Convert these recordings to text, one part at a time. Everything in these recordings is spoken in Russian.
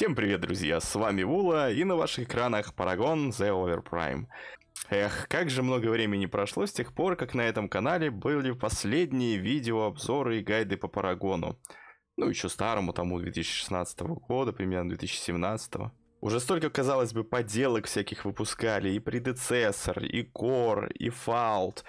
Всем привет, друзья, с вами Вула, и на ваших экранах Paragon The Overprime. Эх, как же много времени прошло с тех пор, как на этом канале были последние видео, обзоры и гайды по Парагону. Ну, еще старому, тому 2016 года, примерно 2017. Уже столько, казалось бы, поделок всяких выпускали, и предецессор, и Кор, и Фаут.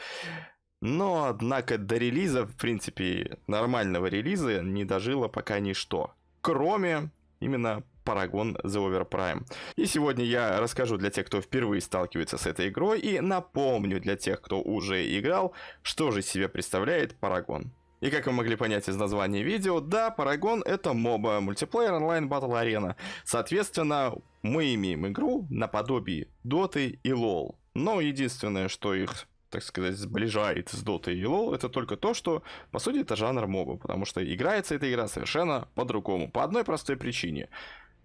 Но, однако, до релиза, в принципе, нормального релиза не дожило пока ничто. Кроме именно Paragon The Overprime. И сегодня я расскажу для тех, кто впервые сталкивается с этой игрой, и напомню для тех, кто уже играл, что же себе представляет Paragon. И как вы могли понять из названия видео, да, Paragon это моба, мультиплеер онлайн батл арена. Соответственно, мы имеем игру наподобие Доты и Лол. Но единственное, что их так сказать, сближает с Dota и Лол, это только то, что, по сути, это жанр моба, потому что играется эта игра совершенно по-другому, по одной простой причине.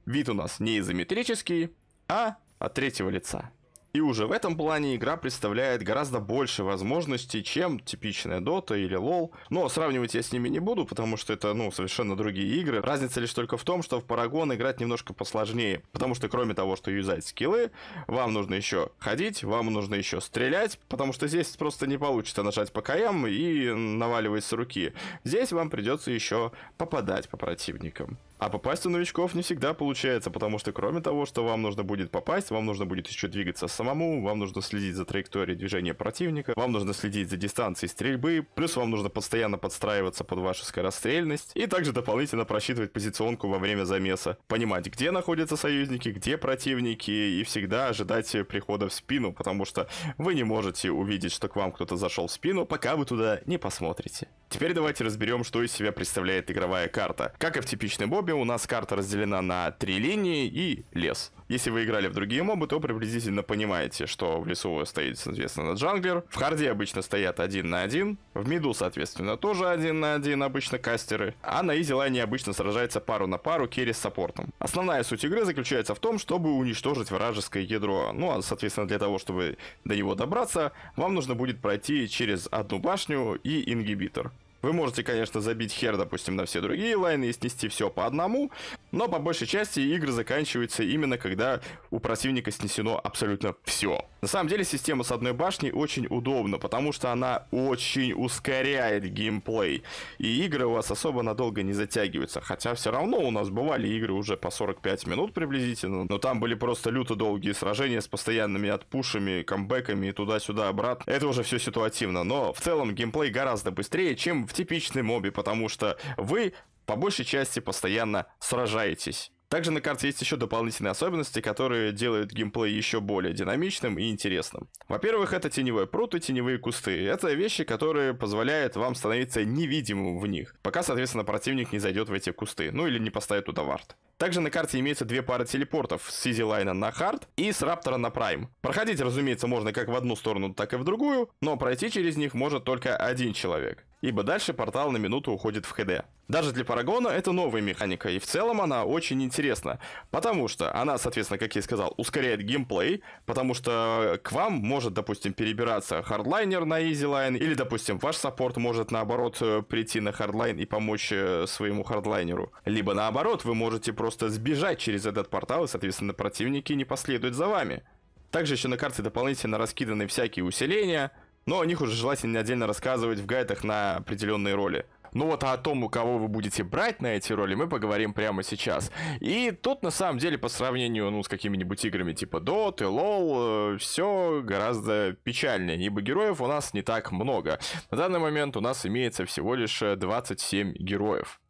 Вид у нас не изометрический, а от третьего лица. И уже в этом плане игра представляет гораздо больше возможностей, чем типичная Dota или LoL. Но сравнивать я с ними не буду, потому что это, ну, совершенно другие игры. Разница лишь только в том, что в Парагон играть немножко посложнее. Потому что кроме того, что юзать скиллы, вам нужно еще ходить, вам нужно еще стрелять, потому что здесь просто не получится нажать по КМ и наваливать с руки. Здесь вам придется еще попадать по противникам. А попасть у новичков не всегда получается, потому что кроме того, что вам нужно будет попасть, вам нужно будет еще двигаться самому, вам нужно следить за траекторией движения противника, вам нужно следить за дистанцией стрельбы, плюс вам нужно постоянно подстраиваться под вашу скорострельность и также дополнительно просчитывать позиционку во время замеса, понимать, где находятся союзники, где противники и всегда ожидать прихода в спину, потому что вы не можете увидеть, что к вам кто-то зашел в спину, пока вы туда не посмотрите. Теперь давайте разберем, что из себя представляет игровая карта. Как и в типичной Бобе, у нас карта разделена на три линии и лес. Если вы играли в другие мобы, то приблизительно понимаете, что в лесу стоит, соответственно, джанглер. В харде обычно стоят один на один. В миду, соответственно, тоже один на один обычно кастеры. А на изи-лайне обычно сражается пару на пару керри с саппортом. Основная суть игры заключается в том, чтобы уничтожить вражеское ядро. Ну, а, соответственно, для того, чтобы до него добраться, вам нужно будет пройти через одну башню и ингибитор. Вы можете, конечно, забить хер, допустим, на все другие лайны и снести все по одному, но по большей части игры заканчиваются именно когда у противника снесено абсолютно все. На самом деле система с одной башней очень удобна, потому что она очень ускоряет геймплей. И игры у вас особо надолго не затягиваются. Хотя все равно у нас бывали игры уже по 45 минут приблизительно, но там были просто люто долгие сражения с постоянными отпушами, камбэками и туда-сюда обратно. Это уже все ситуативно, но в целом геймплей гораздо быстрее, чем в типичной мобе, потому что вы по большей части постоянно сражаетесь. Также на карте есть еще дополнительные особенности, которые делают геймплей еще более динамичным и интересным. Во-первых, это теневой пруд и теневые кусты. Это вещи, которые позволяют вам становиться невидимым в них, пока, соответственно, противник не зайдет в эти кусты, ну или не поставит туда вард. Также на карте имеются две пары телепортов с Изилайна на Хард и с Раптора на Прайм. Проходить, разумеется, можно как в одну сторону, так и в другую, но пройти через них может только один человек ибо дальше портал на минуту уходит в ХД. Даже для Парагона это новая механика, и в целом она очень интересна, потому что она, соответственно, как я и сказал, ускоряет геймплей, потому что к вам может, допустим, перебираться хардлайнер на изилайн, или, допустим, ваш саппорт может, наоборот, э, прийти на хардлайн и помочь э, своему хардлайнеру. Либо, наоборот, вы можете просто сбежать через этот портал, и, соответственно, противники не последуют за вами. Также еще на карте дополнительно раскиданы всякие усиления, но о них уже желательно отдельно рассказывать в гайдах на определенные роли. Ну вот о том, у кого вы будете брать на эти роли, мы поговорим прямо сейчас. И тут, на самом деле, по сравнению ну, с какими-нибудь играми типа Dot и LoL, э, все гораздо печальнее, ибо героев у нас не так много. На данный момент у нас имеется всего лишь 27 э, героев.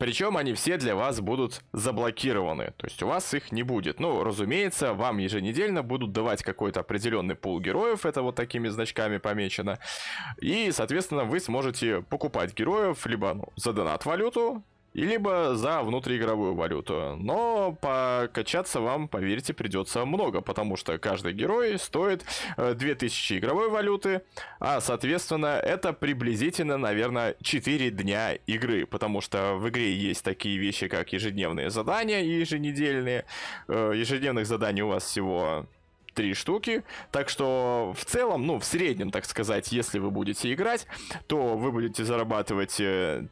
Причем они все для вас будут заблокированы, то есть у вас их не будет. Ну, разумеется, вам еженедельно будут давать какой-то определенный пул героев, это вот такими значками помечено. И, соответственно, вы сможете покупать героев либо ну, за донат валюту, и либо за внутриигровую валюту. Но покачаться вам, поверьте, придется много, потому что каждый герой стоит 2000 э, игровой валюты, а, соответственно, это приблизительно, наверное, 4 дня игры, потому что в игре есть такие вещи, как ежедневные задания и еженедельные. Э, ежедневных заданий у вас всего три штуки. Так что в целом, ну, в среднем, так сказать, если вы будете играть, то вы будете зарабатывать 300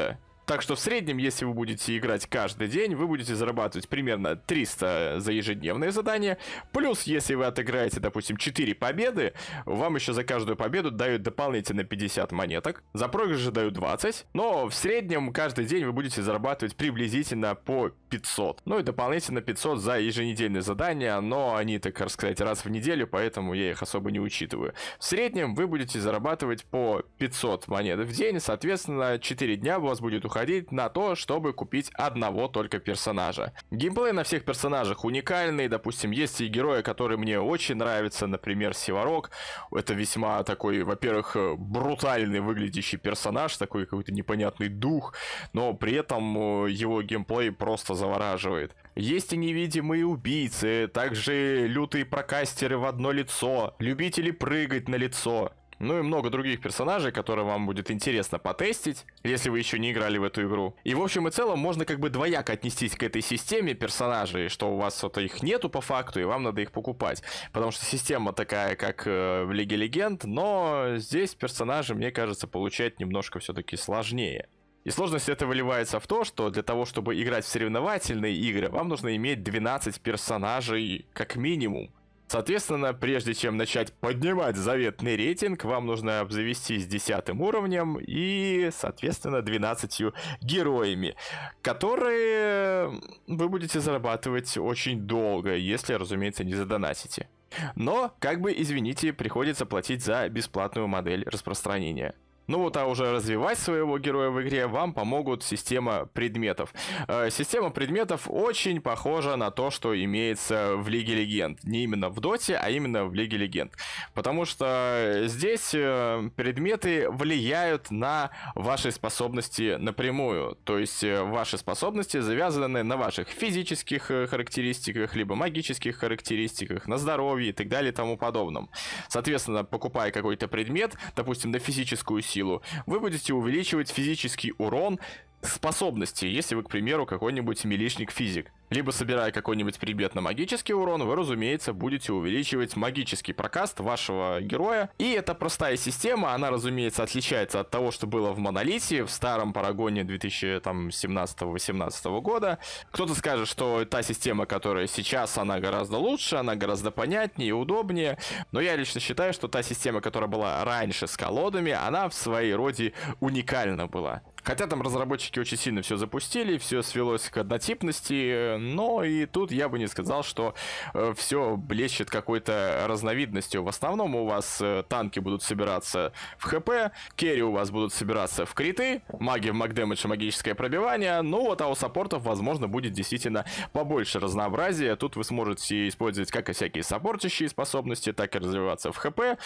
э, так что в среднем, если вы будете играть каждый день, вы будете зарабатывать примерно 300 за ежедневные задания. Плюс, если вы отыграете, допустим, 4 победы, вам еще за каждую победу дают дополнительно 50 монеток. За проигрыш же дают 20. Но в среднем каждый день вы будете зарабатывать приблизительно по 500. Ну и дополнительно 500 за еженедельные задания, но они, так сказать, раз в неделю, поэтому я их особо не учитываю. В среднем вы будете зарабатывать по 500 монет в день, соответственно, 4 дня у вас будет уходить уходить на то, чтобы купить одного только персонажа. Геймплей на всех персонажах уникальный, допустим, есть и герои, которые мне очень нравятся, например, Севарок. Это весьма такой, во-первых, э, брутальный выглядящий персонаж, такой какой-то непонятный дух, но при этом э, его геймплей просто завораживает. Есть и невидимые убийцы, также лютые прокастеры в одно лицо, любители прыгать на лицо ну и много других персонажей, которые вам будет интересно потестить, если вы еще не играли в эту игру. И в общем и целом можно как бы двояко отнестись к этой системе персонажей, что у вас что-то их нету по факту, и вам надо их покупать. Потому что система такая, как э, в Лиге Легенд, но здесь персонажи, мне кажется, получать немножко все-таки сложнее. И сложность это выливается в то, что для того, чтобы играть в соревновательные игры, вам нужно иметь 12 персонажей как минимум. Соответственно, прежде чем начать поднимать заветный рейтинг, вам нужно обзавестись десятым уровнем и, соответственно, 12 героями, которые вы будете зарабатывать очень долго, если, разумеется, не задонатите. Но, как бы, извините, приходится платить за бесплатную модель распространения. Ну вот, а уже развивать своего героя в игре вам помогут система предметов. Э, система предметов очень похожа на то, что имеется в Лиге Легенд. Не именно в Доте, а именно в Лиге Легенд. Потому что здесь э, предметы влияют на ваши способности напрямую. То есть э, ваши способности завязаны на ваших физических э, характеристиках, либо магических характеристиках, на здоровье и так далее и тому подобном. Соответственно, покупая какой-то предмет, допустим, на физическую силу, силу. Вы будете увеличивать физический урон способности, если вы, к примеру, какой-нибудь милишник-физик. Либо собирая какой-нибудь прибет на магический урон, вы, разумеется, будете увеличивать магический прокаст вашего героя. И эта простая система, она, разумеется, отличается от того, что было в Монолите, в старом Парагоне 2017-18 года. Кто-то скажет, что та система, которая сейчас, она гораздо лучше, она гораздо понятнее и удобнее. Но я лично считаю, что та система, которая была раньше с колодами, она в своей роде уникальна была. Хотя там разработчики очень сильно все запустили, все свелось к однотипности, но и тут я бы не сказал, что э, все блещет какой-то разновидностью. В основном у вас э, танки будут собираться в ХП, керри у вас будут собираться в криты, маги в макдэмэдж и магическое пробивание, ну вот, а у саппортов, возможно, будет действительно побольше разнообразия. Тут вы сможете использовать как и всякие саппортящие способности, так и развиваться в ХП. Но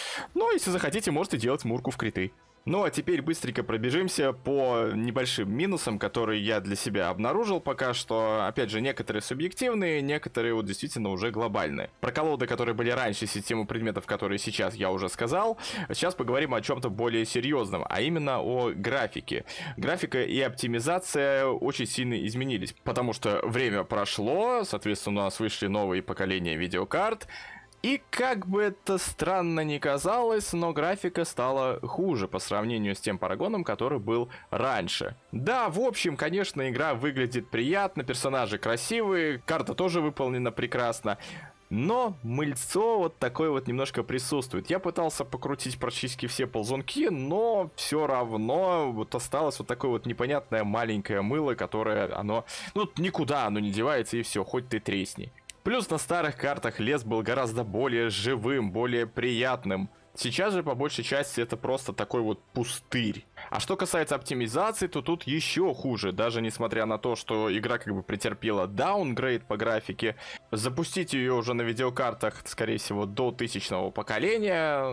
ну, если захотите, можете делать мурку в криты. Ну а теперь быстренько пробежимся по небольшим минусам, которые я для себя обнаружил пока что. Опять же, некоторые субъективные, некоторые вот действительно уже глобальные. Про колоды, которые были раньше, систему предметов, которые сейчас я уже сказал. Сейчас поговорим о чем-то более серьезном, а именно о графике. Графика и оптимизация очень сильно изменились, потому что время прошло, соответственно, у нас вышли новые поколения видеокарт, и как бы это странно ни казалось, но графика стала хуже по сравнению с тем парагоном, который был раньше. Да, в общем, конечно, игра выглядит приятно, персонажи красивые, карта тоже выполнена прекрасно. Но мыльцо вот такое вот немножко присутствует. Я пытался покрутить практически все ползунки, но все равно вот осталось вот такое вот непонятное маленькое мыло, которое оно... Ну, никуда оно не девается, и все, хоть ты тресни. Плюс на старых картах лес был гораздо более живым, более приятным. Сейчас же по большей части это просто такой вот пустырь. А что касается оптимизации, то тут еще хуже. Даже несмотря на то, что игра как бы претерпела даунгрейд по графике, запустить ее уже на видеокартах, скорее всего, до тысячного поколения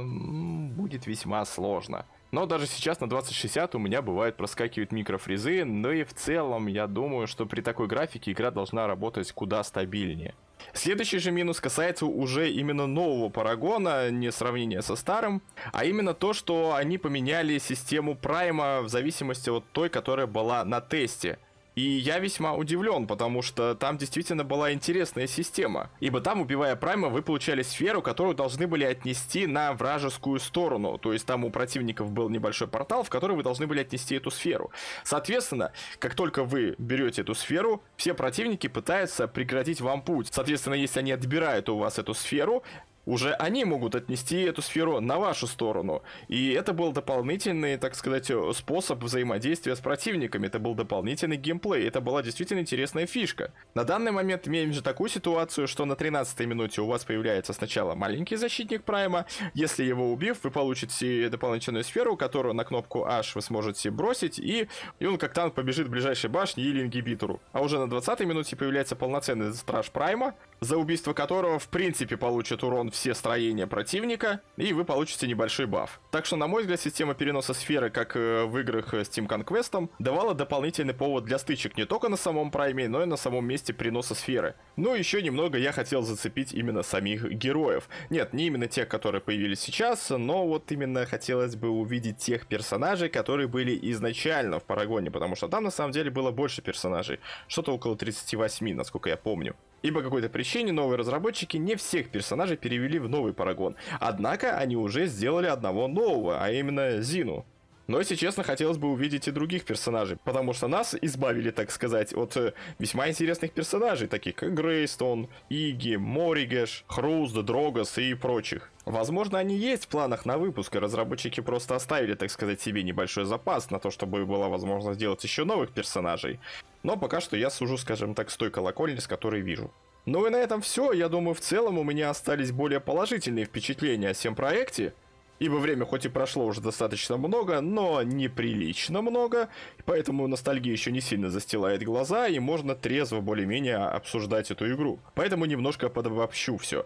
будет весьма сложно. Но даже сейчас на 2060 у меня бывает проскакивают микрофрезы, но и в целом я думаю, что при такой графике игра должна работать куда стабильнее. Следующий же минус касается уже именно нового парагона, не сравнения со старым, а именно то, что они поменяли систему прайма в зависимости от той, которая была на тесте. И я весьма удивлен, потому что там действительно была интересная система. Ибо там, убивая Прайма, вы получали сферу, которую должны были отнести на вражескую сторону. То есть там у противников был небольшой портал, в который вы должны были отнести эту сферу. Соответственно, как только вы берете эту сферу, все противники пытаются прекратить вам путь. Соответственно, если они отбирают у вас эту сферу, уже они могут отнести эту сферу на вашу сторону. И это был дополнительный, так сказать, э, способ взаимодействия с противниками, это был дополнительный геймплей, это была действительно интересная фишка. На данный момент имеем же такую ситуацию, что на 13 минуте у вас появляется сначала маленький защитник Прайма, если его убив, вы получите дополнительную сферу, которую на кнопку H вы сможете бросить, и, и он как танк побежит к ближайшей башне или ингибитору. А уже на 20 минуте появляется полноценный страж Прайма, за убийство которого в принципе получат урон все строения противника, и вы получите небольшой баф. Так что, на мой взгляд, система переноса сферы, как э, в играх э, с Team Conquest, давала дополнительный повод для стычек не только на самом прайме, но и на самом месте переноса сферы. Но ну, еще немного я хотел зацепить именно самих героев. Нет, не именно тех, которые появились сейчас, но вот именно хотелось бы увидеть тех персонажей, которые были изначально в Парагоне, потому что там на самом деле было больше персонажей, что-то около 38, насколько я помню. Ибо какой-то причине новые разработчики не всех персонажей перевели в новый Парагон. Однако они уже сделали одного нового, а именно Зину. Но, если честно, хотелось бы увидеть и других персонажей, потому что нас избавили, так сказать, от э, весьма интересных персонажей, таких как Грейстон, Иги, Моригеш, Хрузда, Дрогас и прочих. Возможно, они есть в планах на выпуск, и разработчики просто оставили, так сказать, себе небольшой запас на то, чтобы была возможность сделать еще новых персонажей. Но пока что я сужу, скажем так, с той колокольни, с которой вижу. Ну и на этом все. Я думаю, в целом у меня остались более положительные впечатления о всем проекте. Ибо время хоть и прошло уже достаточно много, но неприлично много, поэтому ностальгия еще не сильно застилает глаза, и можно трезво более-менее обсуждать эту игру. Поэтому немножко подобобщу все.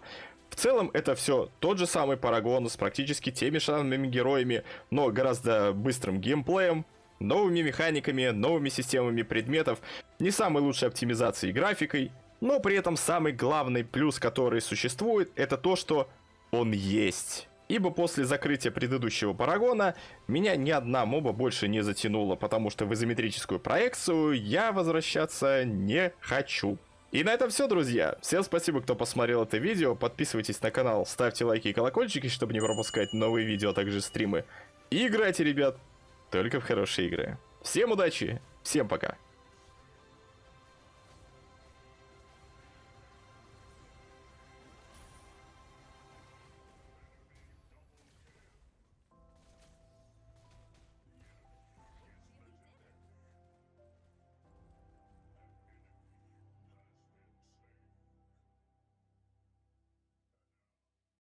В целом это все тот же самый Парагон с практически теми же самыми героями, но гораздо быстрым геймплеем, новыми механиками, новыми системами предметов, не самой лучшей оптимизацией и графикой, но при этом самый главный плюс, который существует, это то, что он есть ибо после закрытия предыдущего парагона меня ни одна моба больше не затянула, потому что в изометрическую проекцию я возвращаться не хочу. И на этом все, друзья. Всем спасибо, кто посмотрел это видео. Подписывайтесь на канал, ставьте лайки и колокольчики, чтобы не пропускать новые видео, а также стримы. И играйте, ребят, только в хорошие игры. Всем удачи, всем пока.